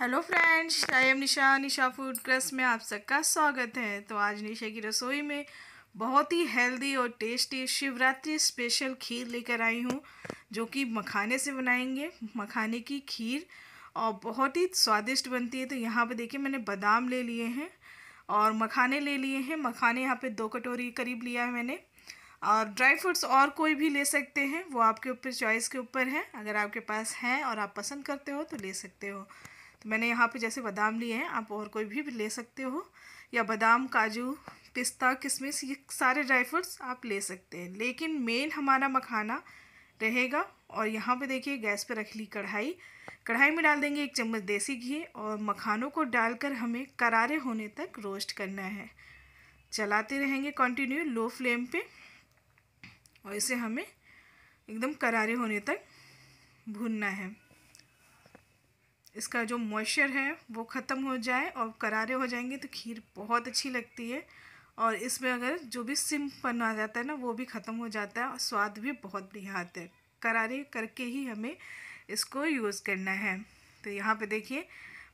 hello friends I am Nisha Nisha food crust में आप सबका स्वागत है तो आज निशा की रसोई में बहुत ही हेल्दी और टेस्टी शिवरात्रि स्पेशल खीर लेकर आई हूँ जो कि मखाने से बनाएंगे मखाने की खीर और बहुत ही स्वादिष्ट बनती है तो यहाँ पे देखिए मैंने बादाम ले लिए हैं और मखाने ले लिए हैं मखाने यहाँ पर दो कटोरी करीब लिया है मैंने और ड्राई फ्रूट्स और कोई भी ले सकते हैं वो आपके ऊपर चॉइस के ऊपर है अगर आपके पास हैं और आप पसंद करते हो तो ले सकते हो तो मैंने यहाँ पे जैसे बादाम लिए हैं आप और कोई भी ले सकते हो या बादाम काजू पिस्ता किशमिश ये सारे ड्राई फ्रूट्स आप ले सकते हैं लेकिन मेन हमारा मखाना रहेगा और यहाँ पे देखिए गैस पे रख ली कढ़ाई कढ़ाई में डाल देंगे एक चम्मच देसी घी और मखानों को डालकर हमें करारे होने तक रोस्ट करना है चलाते रहेंगे कंटिन्यू लो फ्लेम पे और इसे हमें एकदम करारे होने तक भूनना है इसका जो मॉइस्चर है वो ख़त्म हो जाए और करारे हो जाएंगे तो खीर बहुत अच्छी लगती है और इसमें अगर जो भी सिमपन आ जाता है ना वो भी ख़त्म हो जाता है और स्वाद भी बहुत बढ़िया आता है करारे करके ही हमें इसको यूज़ करना है तो यहाँ पे देखिए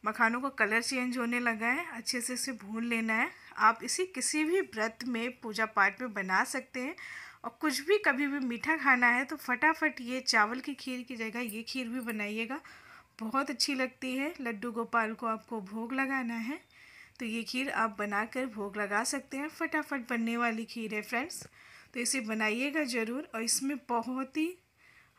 मखानों का कलर चेंज होने लगा है अच्छे से इसे भून लेना है आप इसे किसी भी व्रत में पूजा पाठ में बना सकते हैं और कुछ भी कभी भी मीठा खाना है तो फटाफट ये चावल की खीर की जगह ये खीर भी बनाइएगा बहुत अच्छी लगती है लड्डू गोपाल को आपको भोग लगाना है तो ये खीर आप बनाकर भोग लगा सकते हैं फटाफट बनने वाली खीर है फ्रेंड्स तो इसे बनाइएगा ज़रूर और इसमें बहुत ही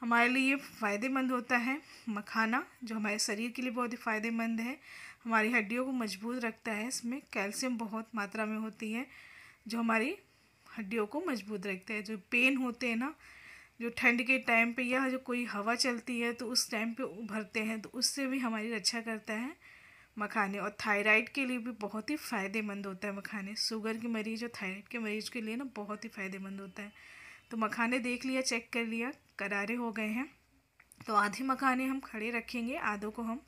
हमारे लिए फ़ायदेमंद होता है मखाना जो हमारे शरीर के लिए बहुत ही फ़ायदेमंद है हमारी हड्डियों को मजबूत रखता है इसमें कैल्शियम बहुत मात्रा में होती है जो हमारी हड्डियों को मजबूत रखता है जो पेन होते हैं ना जो ठंड के टाइम पे या जो कोई हवा चलती है तो उस टाइम पे उभरते हैं तो उससे भी हमारी रक्षा करता है मखाने और थायराइड के लिए भी बहुत ही फ़ायदेमंद होता है मखाने शुगर के मरीज और थायराइड के मरीज के लिए ना बहुत ही फ़ायदेमंद होता है तो मखाने देख लिया चेक कर लिया करारे हो गए हैं तो आधे मखाने हम खड़े रखेंगे आधों को हम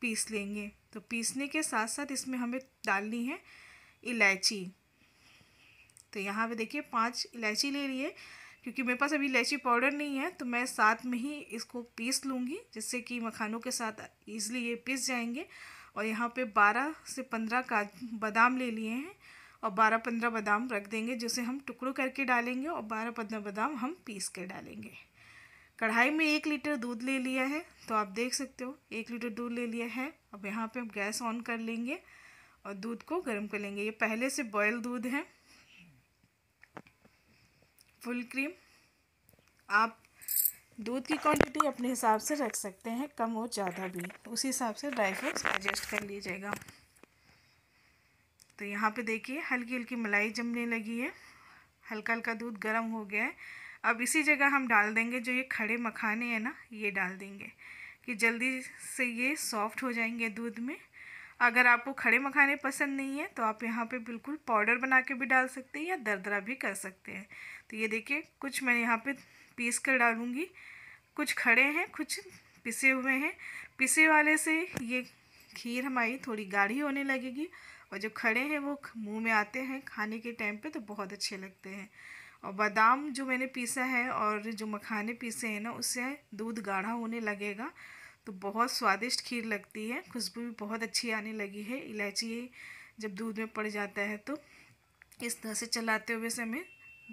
पीस लेंगे तो पीसने के साथ साथ इसमें हमें डालनी है इलायची तो यहाँ पे देखिए पांच इलायची ले लिए क्योंकि मेरे पास अभी इलायची पाउडर नहीं है तो मैं साथ में ही इसको पीस लूँगी जिससे कि मखानों के साथ ईज़िली ये पीस जाएंगे और यहाँ पे 12 से 15 का बादाम ले लिए हैं और 12-15 बादाम रख देंगे जिसे हम टुकड़ों करके डालेंगे और 12-15 बादाम हम पीस कर डालेंगे कढ़ाई में एक लीटर दूध ले लिया है तो आप देख सकते हो एक लीटर दूध ले लिया है अब यहाँ पर हम गैस ऑन कर लेंगे और दूध को गर्म कर लेंगे ये पहले से बॉयल दूध है फुल क्रीम आप दूध की क्वांटिटी अपने हिसाब से रख सकते हैं कम और ज़्यादा भी उसी हिसाब से ड्राई फ्रूट्स एडजस्ट कर लीजिएगा तो यहाँ पे देखिए हल्की हल्की मलाई जमने लगी है हल्का हल्का दूध गर्म हो गया है अब इसी जगह हम डाल देंगे जो ये खड़े मखाने हैं ना ये डाल देंगे कि जल्दी से ये सॉफ्ट हो जाएंगे दूध में अगर आपको खड़े मखाने पसंद नहीं है तो आप यहाँ पे बिल्कुल पाउडर बना के भी डाल सकते हैं या दरदरा भी कर सकते हैं तो ये देखिए कुछ मैं यहाँ पे पीस कर डालूँगी कुछ खड़े हैं कुछ पिसे हुए हैं पिसे वाले से ये खीर हमारी थोड़ी गाढ़ी होने लगेगी और जो खड़े हैं वो मुंह में आते हैं खाने के टाइम पे तो बहुत अच्छे लगते हैं और बादाम जो मैंने पीसा है और जो मखाने पीसे हैं ना उससे दूध गाढ़ा होने लगेगा तो बहुत स्वादिष्ट खीर लगती है खुशबू भी बहुत अच्छी आने लगी है इलायची जब दूध में पड़ जाता है तो इस तरह से चलाते हुए से हमें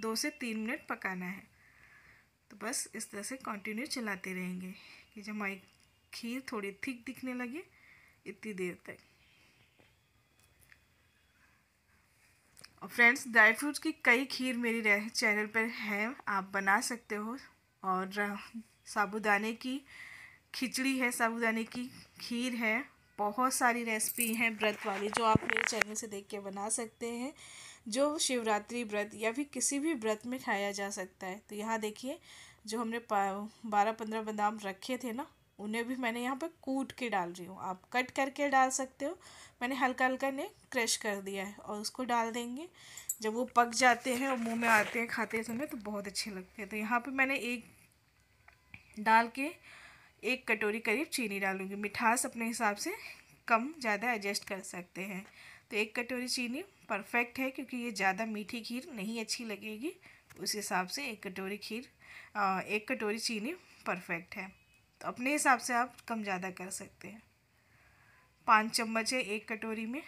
दो से तीन मिनट पकाना है तो बस इस तरह से कंटिन्यू चलाते रहेंगे कि जब हमारी खीर थोड़ी थिक दिखने लगे इतनी देर तक और फ्रेंड्स ड्राई फ्रूट्स की कई खीर मेरी चैनल पर है आप बना सकते हो और साबुदाने की खिचड़ी है साबुदाने की खीर है बहुत सारी रेसिपी हैं व्रत वाली जो आप मेरे चैनल से देख के बना सकते हैं जो शिवरात्रि व्रत या फिर किसी भी व्रत में खाया जा सकता है तो यहाँ देखिए जो हमने बारह पंद्रह बादाम रखे थे ना उन्हें भी मैंने यहाँ पर कूट के डाल रही हूँ आप कट करके डाल सकते हो मैंने हल्का हल्का इन्हें क्रश कर दिया है और उसको डाल देंगे जब वो पक जाते हैं और मुँह में आते हैं खाते समय तो बहुत अच्छे लगते हैं तो यहाँ पर मैंने एक डाल के एक कटोरी करीब चीनी डालूंगी मिठास अपने हिसाब से कम ज़्यादा एडजस्ट कर सकते हैं तो एक कटोरी चीनी परफेक्ट है क्योंकि ये ज़्यादा मीठी खीर नहीं अच्छी लगेगी उस हिसाब से एक कटोरी खीर एक कटोरी चीनी परफेक्ट है तो अपने हिसाब से आप कम ज़्यादा कर सकते हैं पाँच चम्मच है एक कटोरी में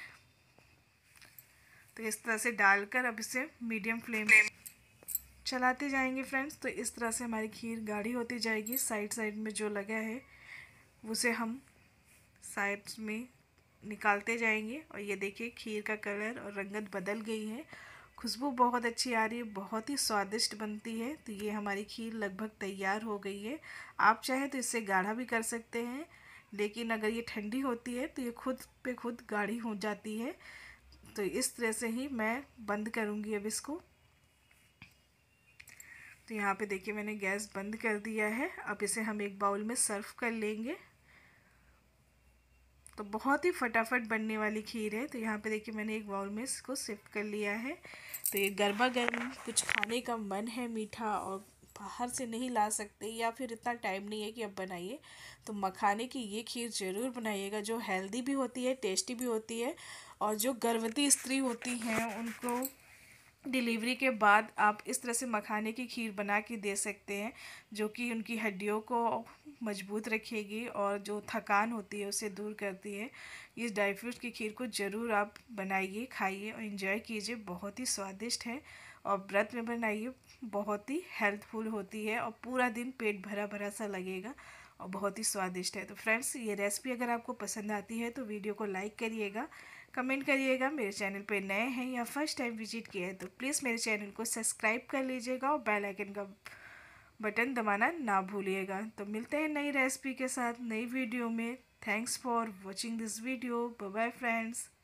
तो इस तरह से डालकर अब इसे मीडियम फ्लेम चलाते जाएंगे फ्रेंड्स तो इस तरह से हमारी खीर गाढ़ी होती जाएगी साइड साइड में जो लगा है उसे हम साइड में निकालते जाएंगे और ये देखिए खीर का कलर और रंगत बदल गई है खुशबू बहुत अच्छी आ रही है बहुत ही स्वादिष्ट बनती है तो ये हमारी खीर लगभग तैयार हो गई है आप चाहें तो इससे गाढ़ा भी कर सकते हैं लेकिन अगर ये ठंडी होती है तो ये खुद पे खुद गाढ़ी हो जाती है तो इस तरह से ही मैं बंद करूँगी अब इसको तो यहाँ पे देखिए मैंने गैस बंद कर दिया है अब इसे हम एक बाउल में सर्व कर लेंगे तो बहुत ही फटाफट बनने वाली खीर है तो यहाँ पे देखिए मैंने एक बाउल में इसको शिफ्ट कर लिया है तो ये गर्मा गर्म कुछ खाने का मन है मीठा और बाहर से नहीं ला सकते या फिर इतना टाइम नहीं है कि अब बनाइए तो मखाने की ये खीर ज़रूर बनाइएगा जो हेल्दी भी होती है टेस्टी भी होती है और जो गर्भवती स्त्री होती हैं उनको डिलीवरी के बाद आप इस तरह से मखाने की खीर बना के दे सकते हैं जो कि उनकी हड्डियों को मजबूत रखेगी और जो थकान होती है उसे दूर करती है इस ड्राई फ्रूट की खीर को ज़रूर आप बनाइए खाइए और इन्जॉय कीजिए बहुत ही स्वादिष्ट है और व्रत में बनाइए बहुत ही हेल्थफुल होती है और पूरा दिन पेट भरा भरा सा लगेगा और बहुत ही स्वादिष्ट है तो फ्रेंड्स ये रेसिपी अगर आपको पसंद आती है तो वीडियो को लाइक करिएगा कमेंट करिएगा मेरे चैनल पे नए हैं या फर्स्ट टाइम विजिट किए हैं तो प्लीज़ मेरे चैनल को सब्सक्राइब कर लीजिएगा और बेल आइकन का बटन दबाना ना भूलिएगा तो मिलते हैं नई रेसिपी के साथ नई वीडियो में thanks for watching this video bye friends